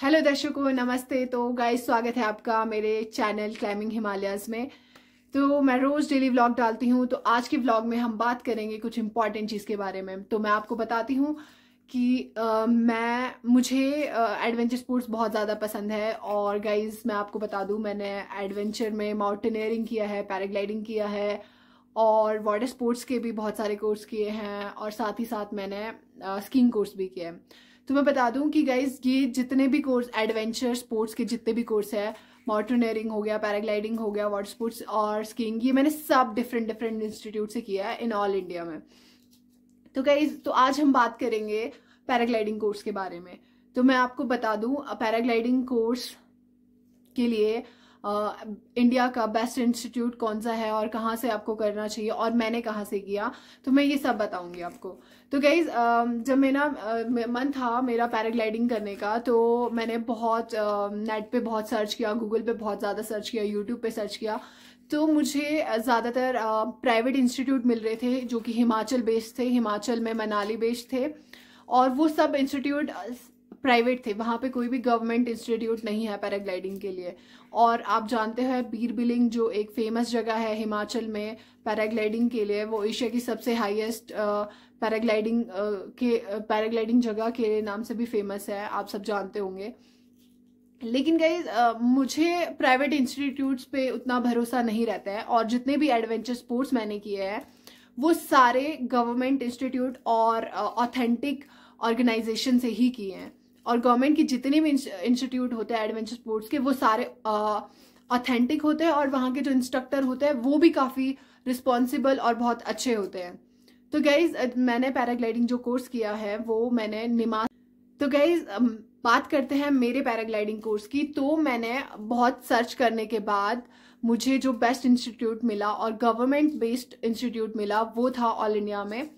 Hello दर्शकों नमस्ते तो गाइस स्वागत है आपका मेरे चैनल क्लाइंबिंग हिमालयाज में तो मैं रोज़ डेली व्लॉग डालती हूँ तो आज के व्लॉग में हम बात करेंगे कुछ इम्पॉर्टेंट चीज़ के बारे में तो मैं आपको बताती हूँ कि आ, मैं मुझे एडवेंचर स्पोर्ट्स बहुत ज़्यादा पसंद है और गाइज मैं आपको बता दूँ मैंने एडवेंचर में माउंटेनियरिंग किया है पैराग्लाइडिंग किया है और वाटर स्पोर्ट्स के भी बहुत सारे कोर्स किए हैं और साथ ही साथ मैंने स्कीइंग कोर्स भी किया है तो मैं बता दूं कि गाइज ये जितने भी कोर्स एडवेंचर स्पोर्ट्स के जितने भी कोर्स है मॉटरनेरिंग हो गया पैराग्लाइडिंग हो गया वाटर स्पोर्ट्स और स्कीइंग ये मैंने सब डिफरेंट डिफरेंट इंस्टीट्यूट से किया है इन ऑल इंडिया में तो गाइज तो आज हम बात करेंगे पैराग्लाइडिंग कोर्स के बारे में तो मैं आपको बता दूं पैराग्लाइडिंग कोर्स के लिए इंडिया का बेस्ट इंस्टीट्यूट कौन सा है और कहाँ से आपको करना चाहिए और मैंने कहाँ से किया तो मैं ये सब बताऊँगी आपको तो गईज जब मेरा मन था मेरा पैराग्लाइडिंग करने का तो मैंने बहुत नेट पे बहुत सर्च किया गूगल पे बहुत ज़्यादा सर्च किया यूट्यूब पे सर्च किया तो मुझे ज़्यादातर प्राइवेट इंस्टीट्यूट मिल रहे थे जो कि हिमाचल बेस्ड थे हिमाचल में मनाली बेस्ड थे और वो सब इंस्टीट्यूट प्राइवेट थे वहाँ पे कोई भी गवर्नमेंट इंस्टीट्यूट नहीं है पैराग्लाइडिंग के लिए और आप जानते हैं बीर बिलिंग जो एक फेमस जगह है हिमाचल में पैराग्लाइडिंग के लिए वो एशिया की सबसे हाईएस्ट पैराग्लाइडिंग के पैराग्लाइडिंग जगह के नाम से भी फेमस है आप सब जानते होंगे लेकिन गई मुझे प्राइवेट इंस्टीट्यूट्स पे उतना भरोसा नहीं रहता है और जितने भी एडवेंचर स्पोर्ट्स मैंने किए हैं वो सारे गवर्नमेंट इंस्टीट्यूट और ऑथेंटिक ऑर्गेनाइजेशन से ही किए हैं और गवर्नमेंट के जितने भी इंस्टीट्यूट होते हैं एडवेंचर स्पोर्ट्स के वो सारे ऑथेंटिक होते हैं और वहाँ के जो इंस्ट्रक्टर होते हैं वो भी काफ़ी रिस्पॉन्सिबल और बहुत अच्छे होते हैं तो गईज मैंने पैराग्लाइडिंग जो कोर्स किया है वो मैंने निमा तो गईज बात करते हैं मेरे पैराग्लाइडिंग कोर्स की तो मैंने बहुत सर्च करने के बाद मुझे जो बेस्ट इंस्टीट्यूट मिला और गवर्नमेंट बेस्ड इंस्टीट्यूट मिला वो था ऑल इंडिया में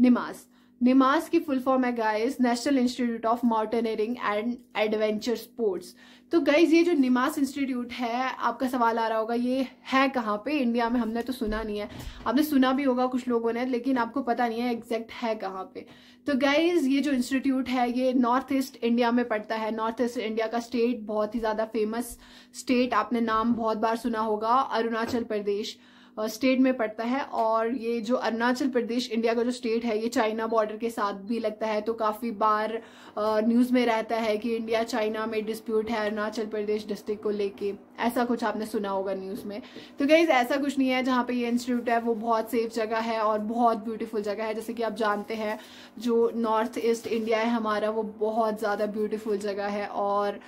निमाज़ निमास की फुल फॉर्म है guys National Institute of Mountaineering and Adventure Sports तो गाइज ये जो निमास इंस्टीट्यूट है आपका सवाल आ रहा होगा ये है कहाँ पे इंडिया में हमने तो सुना नहीं है आपने सुना भी होगा कुछ लोगों ने लेकिन आपको पता नहीं है एग्जैक्ट है कहाँ पे तो गाइज ये जो इंस्टीट्यूट है ये नॉर्थ ईस्ट इंडिया में पड़ता है नॉर्थ ईस्ट इंडिया का स्टेट बहुत ही ज़्यादा फेमस स्टेट आपने नाम बहुत बार सुना होगा अरुणाचल प्रदेश स्टेट में पड़ता है और ये जो अरुणाचल प्रदेश इंडिया का जो स्टेट है ये चाइना बॉर्डर के साथ भी लगता है तो काफ़ी बार न्यूज़ में रहता है कि इंडिया चाइना में डिस्प्यूट है अरुणाचल प्रदेश डिस्ट्रिक्ट को लेके ऐसा कुछ आपने सुना होगा न्यूज़ में तो गाइज़ ऐसा कुछ नहीं है जहाँ पे ये इंस्टीट्यूट है वो बहुत सेफ जगह है और बहुत ब्यूटीफुल जगह है जैसे कि आप जानते हैं जो नॉर्थ ईस्ट इंडिया है हमारा वो बहुत ज़्यादा ब्यूटीफुल जगह है और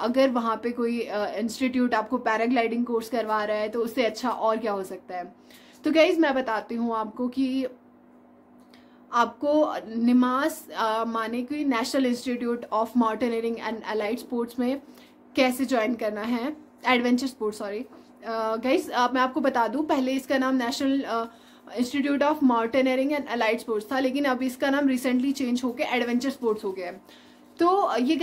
अगर वहाँ पर कोई इंस्टीट्यूट आपको पैराग्लाइडिंग कोर्स करवा रहा है तो उससे अच्छा और क्या हो सकता है है तो गैज़ मैं बताती हूँ आपको कि आपको निमास माने कि National Institute of Mountaineering and Allied Sports में कैसे ज्वाइन करना है एडवेंचर स्पोर्ट्स सॉरी गैस मैं आपको बता दूँ पहले इसका नाम National Institute of Mountaineering and Allied Sports था लेकिन अब इसका नाम रिसेंटली चेंज होकर एडवेंचर स्पोर्ट्स हो गया है तो ये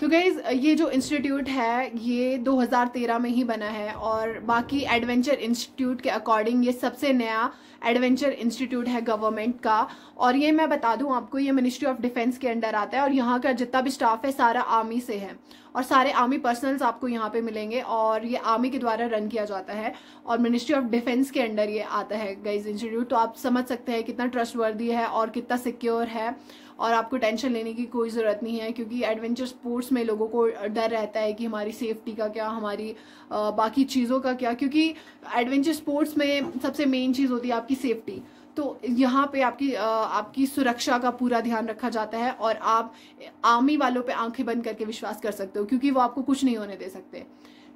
तो गईज़ ये जो इंस्टीट्यूट है ये 2013 में ही बना है और बाकी एडवेंचर इंस्टीट्यूट के अकॉर्डिंग ये सबसे नया एडवेंचर इंस्टीट्यूट है गवर्नमेंट का और ये मैं बता दूं आपको ये मिनिस्ट्री ऑफ डिफेंस के अंडर आता है और यहाँ का जितना भी स्टाफ है सारा आर्मी से है और सारे आर्मी पर्सनल्स आपको यहाँ पे मिलेंगे और ये आर्मी के द्वारा रन किया जाता है और मिनिस्ट्री ऑफ डिफेंस के अंडर ये आता है गईज इंस्टीट्यूट तो आप समझ सकते हैं कितना ट्रस्ट है और कितना सिक्योर है और आपको टेंशन लेने की कोई ज़रूरत नहीं है क्योंकि एडवेंचर स्पोर्ट्स में लोगों को डर रहता है कि हमारी सेफ्टी का क्या हमारी बाकी चीज़ों का क्या क्योंकि एडवेंचर स्पोर्ट्स में सबसे मेन चीज़ होती है आपकी सेफ्टी तो यहाँ पे आपकी आ, आपकी सुरक्षा का पूरा ध्यान रखा जाता है और आप आर्मी वालों पे आंखें बंद करके विश्वास कर सकते हो क्योंकि वो आपको कुछ नहीं होने दे सकते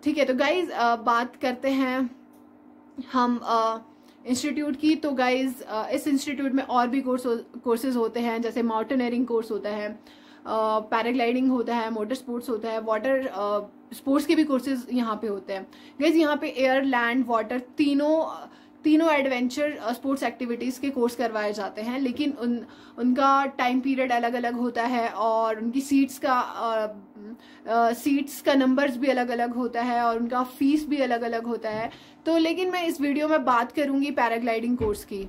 ठीक है तो गाइज बात करते हैं हम आ, इंस्टीट्यूट की तो गाइज uh, इस इंस्टीट्यूट में और भी कोर्स कोर्सेज होते हैं जैसे माउंटेनियरिंग कोर्स होता है पैराग्लाइडिंग uh, होता है मोटर स्पोर्ट्स होता है वाटर स्पोर्ट्स uh, के भी कोर्सेज यहाँ पे होते हैं गाइज यहाँ पे एयर लैंड वाटर तीनों तीनों एडवेंचर स्पोर्ट्स एक्टिविटीज़ के कोर्स करवाए जाते हैं लेकिन उन उनका टाइम पीरियड अलग अलग होता है और उनकी सीट्स का सीट्स uh, uh, का नंबर्स भी अलग अलग होता है और उनका फ़ीस भी अलग अलग होता है तो लेकिन मैं इस वीडियो में बात करूँगी पैराग्लाइडिंग कोर्स की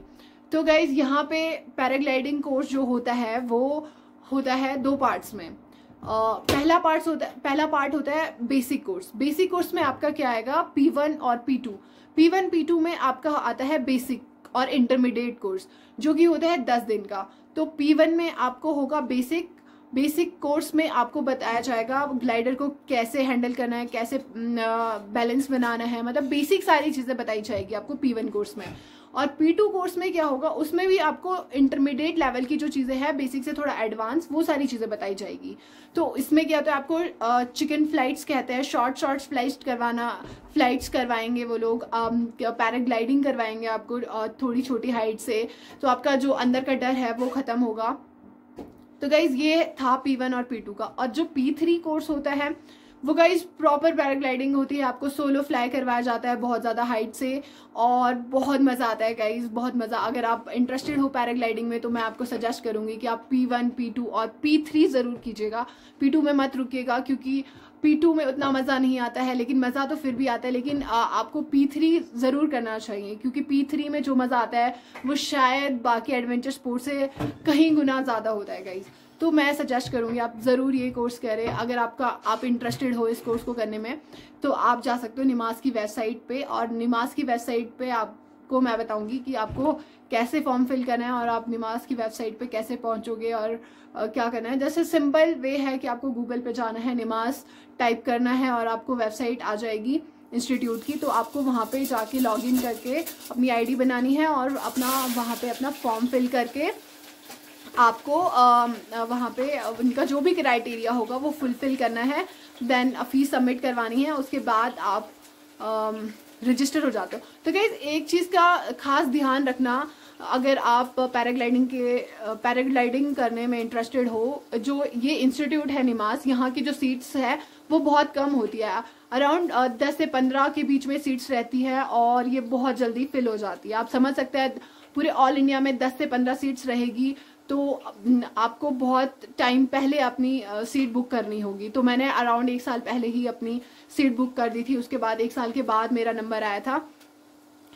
तो गाइज यहाँ पे पैराग्लाइडिंग कोर्स जो होता है वो होता है दो पार्ट्स में Uh, पहला पार्ट होता है पहला पार्ट होता है बेसिक कोर्स बेसिक कोर्स में आपका क्या आएगा पी वन और P two P one P two में आपका आता है बेसिक और इंटरमीडिएट कोर्स जो कि होता है दस दिन का तो पी वन में आपको होगा बेसिक बेसिक कोर्स में आपको बताया जाएगा ग्लाइडर को कैसे हैंडल करना है कैसे बैलेंस बनाना है मतलब बेसिक सारी चीज़ें बताई जाएगी आपको पी वन कोर्स में और पी टू कोर्स में क्या होगा उसमें भी आपको इंटरमीडिएट लेवल की जो चीज़ें हैं बेसिक से थोड़ा एडवांस वो सारी चीज़ें बताई जाएगी तो इसमें क्या होता है आपको चिकन फ्लाइट्स कहते हैं शॉर्ट शॉर्ट फ्लाइट करवाना फ्लाइट्स करवाएंगे वो लोग पैराग्लाइडिंग करवाएंगे आपको थोड़ी छोटी हाइट से तो आपका जो अंदर का डर है वो ख़त्म होगा तो गाइज ये था पी वन और पी टू का और जो पी थ्री कोर्स होता है वो गाइज प्रॉपर पैराग्लाइडिंग होती है आपको सोलो फ्लाई करवाया जाता है बहुत ज़्यादा हाइट से और बहुत मज़ा आता है गाइज बहुत मज़ा अगर आप इंटरेस्टेड हो पैराग्लाइडिंग में तो मैं आपको सजेस्ट करूँगी कि आप पी वन पी टू और पी थ्री ज़रूर कीजिएगा पी टू में मत रुकिएगा क्योंकि पी टू में उतना हाँ। मज़ा नहीं आता है लेकिन मज़ा तो फिर भी आता है लेकिन आ, आपको पी थ्री ज़रूर करना चाहिए क्योंकि पी थ्री में जो मज़ा आता है वो शायद बाकी एडवेंचर स्पोर्ट्स से कहीं गुना ज़्यादा होता है गाइज़ तो मैं सजेस्ट करूँगी आप ज़रूर ये कोर्स करें अगर आपका आप इंटरेस्टेड हो इस कोर्स को करने में तो आप जा सकते हो निमास की वेबसाइट पे और निमास की वेबसाइट पे आप को मैं बताऊंगी कि आपको कैसे फॉर्म फिल करना है और आप निमास की वेबसाइट पे कैसे पहुंचोगे और क्या करना है जैसे सिंपल वे है कि आपको गूगल पे जाना है निमास टाइप करना है और आपको वेबसाइट आ जाएगी इंस्टीट्यूट की तो आपको वहाँ पे जाके लॉगिन करके अपनी आईडी बनानी है और अपना वहाँ पे अपना फॉर्म फिल करके आपको वहाँ पे उनका जो भी क्राइटेरिया होगा वो फुलफ़िल करना है देन फीस सबमिट करवानी है उसके बाद आप रजिस्टर हो जाते हो तो गैज़ एक चीज़ का खास ध्यान रखना अगर आप पैराग्लाइडिंग के पैराग्लाइडिंग करने में इंटरेस्टेड हो जो ये इंस्टीट्यूट है निमास यहाँ की जो सीट्स है वो बहुत कम होती है अराउंड दस से पंद्रह के बीच में सीट्स रहती है और ये बहुत जल्दी फिल हो जाती है आप समझ सकते हैं पूरे ऑल इंडिया में दस से पंद्रह सीट्स रहेगी तो आपको बहुत टाइम पहले अपनी सीट बुक करनी होगी तो मैंने अराउंड एक साल पहले ही अपनी सीट बुक कर दी थी उसके बाद एक साल के बाद मेरा नंबर आया था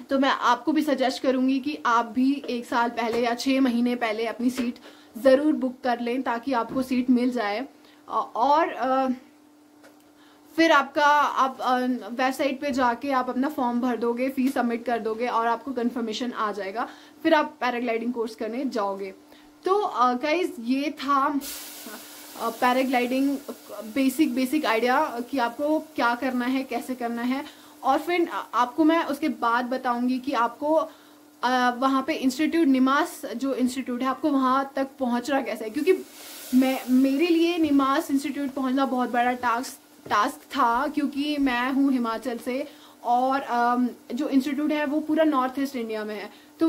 तो मैं आपको भी सजेस्ट करूंगी कि आप भी एक साल पहले या छः महीने पहले अपनी सीट ज़रूर बुक कर लें ताकि आपको सीट मिल जाए और फिर आपका आप वेबसाइट पे जाके आप अपना फॉर्म भर दोगे फीस सबमिट कर दोगे और आपको कंफर्मेशन आ जाएगा फिर आप पैराग्लाइडिंग कोर्स करने जाओगे तो गाइज uh, ये था पैराग्लाइडिंग बेसिक बेसिक आइडिया कि आपको क्या करना है कैसे करना है और फिर uh, आपको मैं उसके बाद बताऊंगी कि आपको uh, वहाँ पे इंस्टीट्यूट निमास जो इंस्टीट्यूट है आपको वहाँ तक पहुँचना कैसे है क्योंकि मैं मेरे लिए निमास इंस्टीट्यूट पहुँचना बहुत बड़ा टास्क टास्क था क्योंकि मैं हूँ हिमाचल से और um, जो इंस्टीट्यूट है वो पूरा नॉर्थ ईस्ट इंडिया में है तो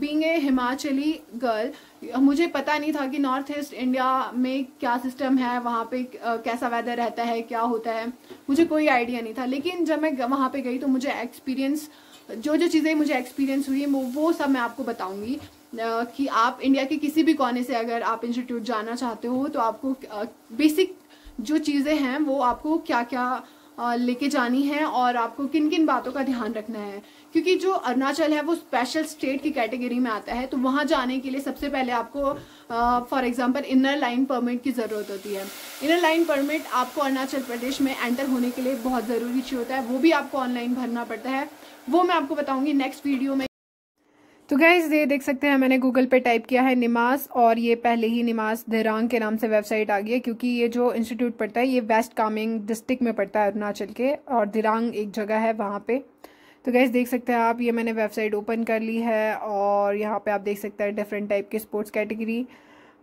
बींग ए हिमाचली गर्ल मुझे पता नहीं था कि नॉर्थ ईस्ट इंडिया में क्या सिस्टम है वहाँ पे uh, कैसा वेदर रहता है क्या होता है मुझे कोई आइडिया नहीं था लेकिन जब मैं वहाँ पे गई तो मुझे एक्सपीरियंस जो जो चीज़ें मुझे एक्सपीरियंस हुई वो वो सब मैं आपको बताऊँगी कि आप इंडिया के किसी भी कोने से अगर आप इंस्टीट्यूट जाना चाहते हो तो आपको बेसिक जो चीज़ें हैं वो आपको क्या क्या लेके जानी है और आपको किन किन बातों का ध्यान रखना है क्योंकि जो अरुणाचल है वो स्पेशल स्टेट की कैटेगरी में आता है तो वहाँ जाने के लिए सबसे पहले आपको for example inner line permit की ज़रूरत होती है इनर लाइन परमिट आपको अरुणाचल प्रदेश में एंटर होने के लिए बहुत ज़रूरी चीज़ होता है वो भी आपको ऑनलाइन भरना पड़ता है वो मैं आपको बताऊँगी नेक्स्ट वीडियो में तो गैस ये देख सकते हैं मैंने गूगल पे टाइप किया है निमास और ये पहले ही निमास धेरांग के नाम से वेबसाइट आ गई है क्योंकि ये जो इंस्टीट्यूट पड़ता है ये वेस्ट कामेंग डिस्ट्रिक्ट में पड़ता है अरुणाचल के और दिरांग एक जगह है वहाँ पे तो गैस देख सकते हैं आप ये मैंने वेबसाइट ओपन कर ली है और यहाँ पर आप देख सकते हैं डिफरेंट टाइप के स्पोर्ट्स कैटेगरी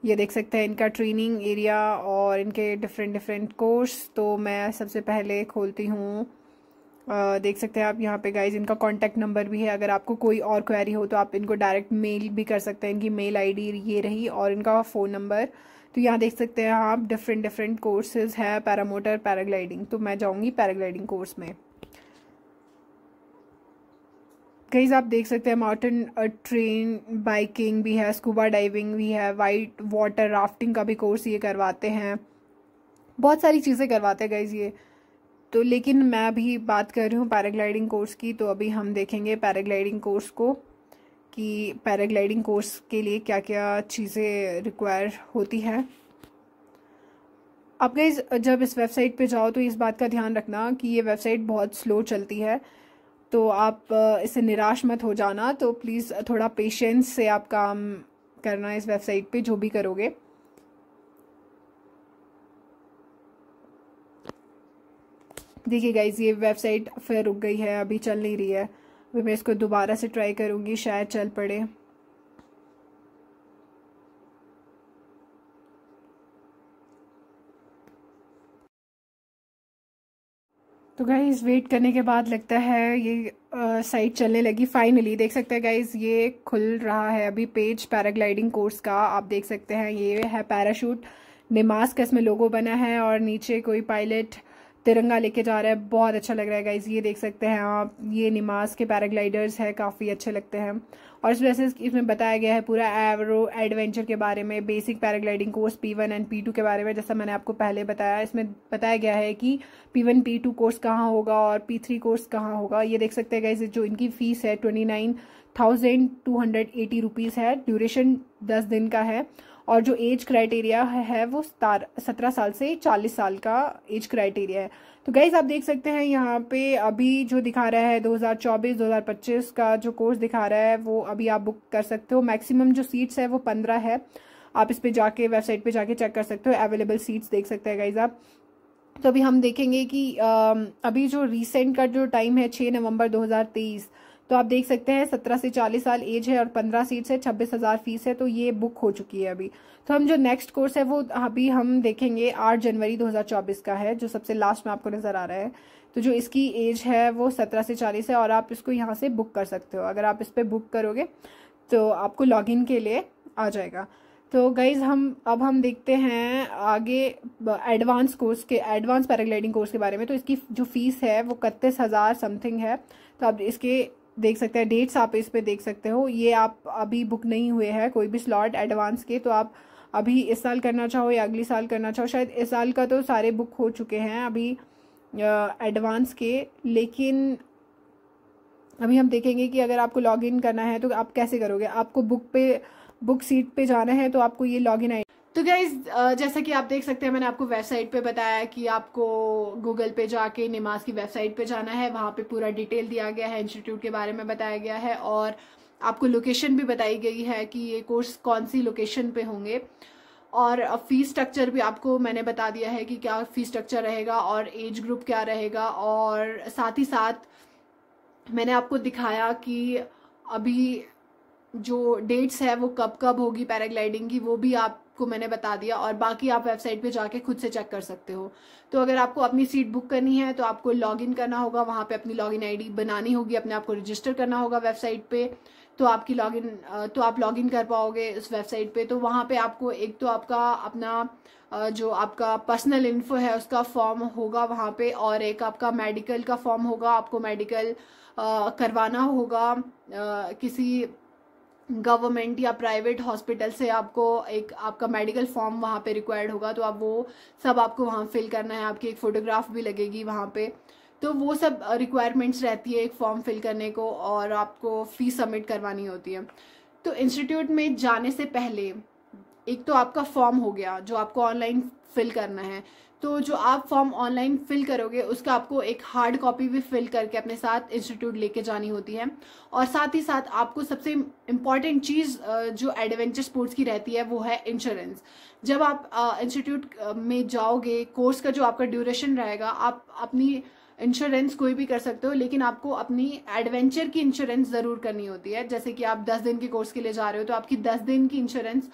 ये देख सकते हैं इनका ट्रेनिंग एरिया और इनके डिफरेंट डिफरेंट कोर्स तो मैं सबसे पहले खोलती हूँ देख सकते हैं आप यहाँ पे गाइज इनका कॉन्टैक्ट नंबर भी है अगर आपको कोई और क्वेरी हो तो आप इनको डायरेक्ट मेल भी कर सकते हैं इनकी मेल आई ये रही और इनका फ़ोन नंबर तो यहाँ देख सकते हैं आप डिफरेंट डिफरेंट कोर्सेज है पैरामोटर पैराग्लाइडिंग तो मैं जाऊँगी पैराग्लाइडिंग कोर्स में गईज आप देख सकते हैं माउंटेन ट्रेन बाइकिंग भी है स्कूबा डाइविंग भी है वाइट वाटर राफ्टिंग का भी कोर्स ये करवाते हैं बहुत सारी चीज़ें करवाते हैं गाइज ये तो लेकिन मैं अभी बात कर रही हूँ पैराग्लाइडिंग कोर्स की तो अभी हम देखेंगे पैराग्लाइडिंग कोर्स को कि पैराग्लाइडिंग कोर्स के लिए क्या क्या चीज़ें रिक्वायर होती हैं आप गई जब इस वेबसाइट पे जाओ तो इस बात का ध्यान रखना कि ये वेबसाइट बहुत स्लो चलती है तो आप इससे निराश मत हो जाना तो प्लीज़ थोड़ा पेशेंस से आप काम करना इस वेबसाइट पे जो भी करोगे देखिए गाइज ये वेबसाइट फिर रुक गई है अभी चल नहीं रही है अभी मैं इसको दोबारा से ट्राई करूँगी शायद चल पड़े तो गाइज़ वेट करने के बाद लगता है ये साइट चलने लगी फाइनली देख सकते हैं गाइज़ ये खुल रहा है अभी पेज पैराग्लाइडिंग कोर्स का आप देख सकते हैं ये है पैराशूट निमास का इसमें लोगो बना है और नीचे कोई पायलट तिरंगा लेके जा रहा है बहुत अच्छा लग रहा है गाइज ये देख सकते हैं आप ये नमाज के पैराग्लाइडर्स है काफ़ी अच्छे लगते हैं और इस वैसे इसमें बताया गया है पूरा एवरो एडवेंचर के बारे में basic paragliding course P one and P two के बारे में जैसा मैंने आपको पहले बताया इसमें बताया गया है कि P one P two course कहाँ होगा और पी थ्री कोर्स कहाँ होगा ये देख सकते हैं गाइज जो इनकी फ़ीस है twenty nine thousand two hundred eighty rupees है ड्यूरेशन दस दिन का है और जो एज क्राइटेरिया है वो सत्रह साल से चालीस साल का एज क्राइटेरिया है तो गाइज आप देख सकते हैं यहाँ पे अभी जो दिखा रहा है 2024 2025 का जो कोर्स दिखा रहा है वो अभी आप बुक कर सकते हो मैक्सिमम जो सीट्स है वो पंद्रह है आप इस पे जाके वेबसाइट पे जाके चेक कर सकते हो अवेलेबल सीट्स देख सकते हैं गाइज आप तो अभी हम देखेंगे कि अभी जो रिसेंट का जो टाइम है छः नवंबर दो तो आप देख सकते हैं सत्रह से चालीस साल एज है और पंद्रह सीट से छब्बीस हज़ार फीस है तो ये बुक हो चुकी है अभी तो हम जो नेक्स्ट कोर्स है वो अभी हम देखेंगे आठ जनवरी 2024 का है जो सबसे लास्ट में आपको नज़र आ रहा है तो जो इसकी एज है वो सत्रह से चालीस है और आप इसको यहाँ से बुक कर सकते हो अगर आप इस पर बुक करोगे तो आपको इन के लिए आ जाएगा तो गाइज़ हम अब हम देखते हैं आगे एडवांस कोर्स के एडवांस पैराग्लाइडिंग कोर्स के बारे में तो इसकी जो फीस है वो इकतीस हज़ार समथिंग है तो अब इसके देख सकते हैं डेट्स आप इस पे देख सकते हो ये आप अभी बुक नहीं हुए हैं कोई भी स्लॉट एडवांस के तो आप अभी इस साल करना चाहो या अगले साल करना चाहो शायद इस साल का तो सारे बुक हो चुके हैं अभी एडवांस के लेकिन अभी हम देखेंगे कि अगर आपको लॉग इन करना है तो आप कैसे करोगे आपको बुक पे बुक सीट पे जाना है तो आपको ये लॉग इन आई तो गाइज जैसा कि आप देख सकते हैं मैंने आपको वेबसाइट पे बताया कि आपको गूगल पे जाके नमाज की वेबसाइट पे जाना है वहाँ पे पूरा डिटेल दिया गया है इंस्टीट्यूट के बारे में बताया गया है और आपको लोकेशन भी बताई गई है कि ये कोर्स कौन सी लोकेशन पे होंगे और फीस स्ट्रक्चर भी आपको मैंने बता दिया है कि क्या फीस स्ट्रक्चर रहेगा और एज ग्रुप क्या रहेगा और साथ ही साथ मैंने आपको दिखाया कि अभी जो डेट्स है वो कब कब होगी पैराग्लाइडिंग की वो भी आप को मैंने बता दिया और बाकी आप वेबसाइट पे जाके खुद से चेक कर सकते हो तो अगर आपको अपनी सीट बुक करनी है तो आपको लॉगिन करना होगा वहाँ पे अपनी लॉगिन आईडी बनानी होगी अपने आप को रजिस्टर करना होगा वेबसाइट पे तो आपकी लॉगिन तो आप लॉगिन कर पाओगे उस वेबसाइट पे तो वहाँ पे आपको एक तो आपका अपना जो आपका पर्सनल इन्फो है उसका फॉर्म होगा वहाँ पे और एक आपका मेडिकल का फॉर्म होगा आपको मेडिकल करवाना होगा किसी गवर्नमेंट या प्राइवेट हॉस्पिटल से आपको एक आपका मेडिकल फॉर्म वहाँ पे रिक्वायर्ड होगा तो आप वो सब आपको वहाँ फिल करना है आपकी एक फ़ोटोग्राफ भी लगेगी वहाँ पे तो वो सब रिक्वायरमेंट्स रहती है एक फॉर्म फिल करने को और आपको फ़ीस सबमिट करवानी होती है तो इंस्टीट्यूट में जाने से पहले एक तो आपका फॉर्म हो गया जो आपको ऑनलाइन फिल करना है तो जो आप फॉर्म ऑनलाइन फिल करोगे उसका आपको एक हार्ड कॉपी भी फिल करके अपने साथ इंस्टीट्यूट लेके जानी होती है और साथ ही साथ आपको सबसे इम्पॉर्टेंट चीज़ जो एडवेंचर स्पोर्ट्स की रहती है वो है इंश्योरेंस जब आप इंस्टीट्यूट में जाओगे कोर्स का जो आपका ड्यूरेशन रहेगा आप अपनी इंश्योरेंस कोई भी कर सकते हो लेकिन आपको अपनी एडवेंचर की इंश्योरेंस ज़रूर करनी होती है जैसे कि आप दस दिन के कोर्स के लिए जा रहे हो तो आपकी दस दिन की इंश्योरेंस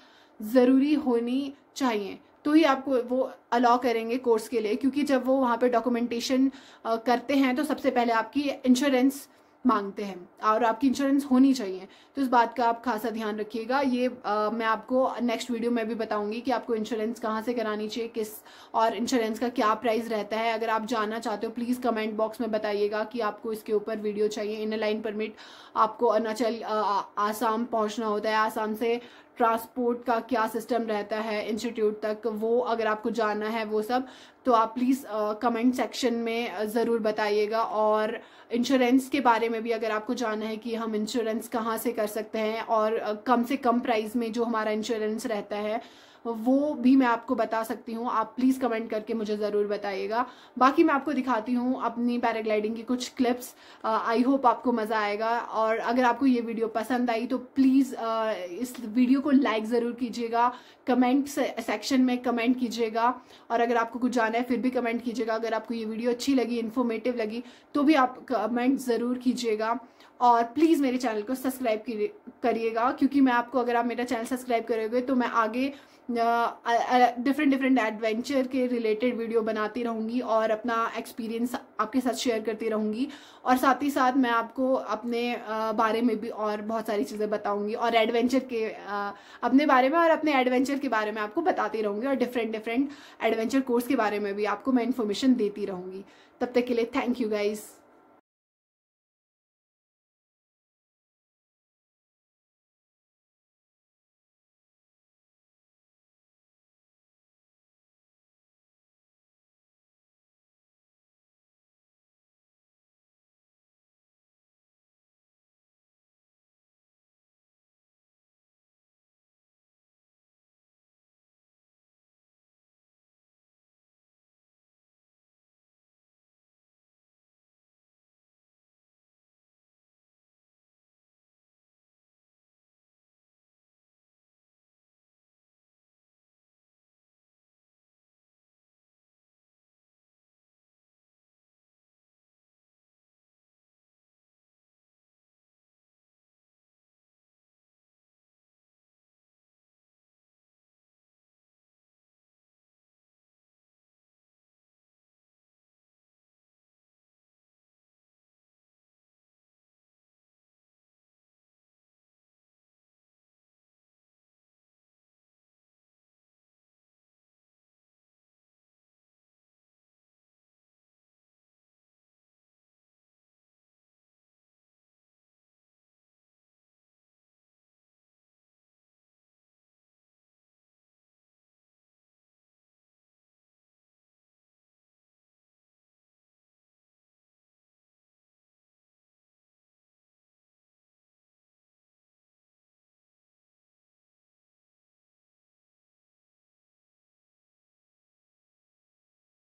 ज़रूरी होनी चाहिए तो ही आपको वो अलाउ करेंगे कोर्स के लिए क्योंकि जब वो वहाँ पे डॉक्यूमेंटेशन करते हैं तो सबसे पहले आपकी इंश्योरेंस मांगते हैं और आपकी इंश्योरेंस होनी चाहिए तो इस बात का आप खासा ध्यान रखिएगा ये आ, मैं आपको नेक्स्ट वीडियो में भी बताऊंगी कि आपको इंश्योरेंस कहाँ से करानी चाहिए किस और इंश्योरेंस का क्या प्राइस रहता है अगर आप जानना चाहते हो प्लीज़ कमेंट बॉक्स में बताइएगा कि आपको इसके ऊपर वीडियो चाहिए इन लाइन परमिट आपको अरुणाचल आसाम पहुँचना होता है आसाम से ट्रांसपोर्ट का क्या सिस्टम रहता है इंस्टीट्यूट तक वो अगर आपको जानना है वो सब तो आप प्लीज़ कमेंट सेक्शन में ज़रूर बताइएगा और इंश्योरेंस के बारे में भी अगर आपको जानना है कि हम इंश्योरेंस कहाँ से कर सकते हैं और कम से कम प्राइस में जो हमारा इंश्योरेंस रहता है वो भी मैं आपको बता सकती हूँ आप प्लीज़ कमेंट करके मुझे ज़रूर बताइएगा बाकी मैं आपको दिखाती हूँ अपनी पैराग्लाइडिंग की कुछ क्लिप्स आई होप आपको मज़ा आएगा और अगर आपको ये वीडियो पसंद आई तो प्लीज़ इस वीडियो को लाइक ज़रूर कीजिएगा कमेंट सेक्शन में कमेंट कीजिएगा और अगर आपको कुछ जाना है फिर भी कमेंट कीजिएगा अगर आपको ये वीडियो अच्छी लगी इन्फॉर्मेटिव लगी तो भी आप कमेंट ज़रूर कीजिएगा और प्लीज़ मेरे चैनल को सब्सक्राइब करिएगा क्योंकि मैं आपको अगर आप मेरा चैनल सब्सक्राइब करोगे तो मैं आगे डिफरेंट डिफरेंट एडवेंचर के रिलेटेड वीडियो बनाती रहूँगी और अपना एक्सपीरियंस आपके साथ शेयर करती रहूँगी और साथ ही साथ मैं आपको अपने बारे में भी और बहुत सारी चीज़ें बताऊँगी और एडवेंचर के अपने बारे में और अपने एडवेंचर के बारे में आपको बताती रहूँगी और डिफरेंट डिफरेंट एडवेंचर कोर्स के बारे में भी आपको मैं इन्फॉर्मेशन देती रहूँगी तब तक के लिए थैंक यू गाइज़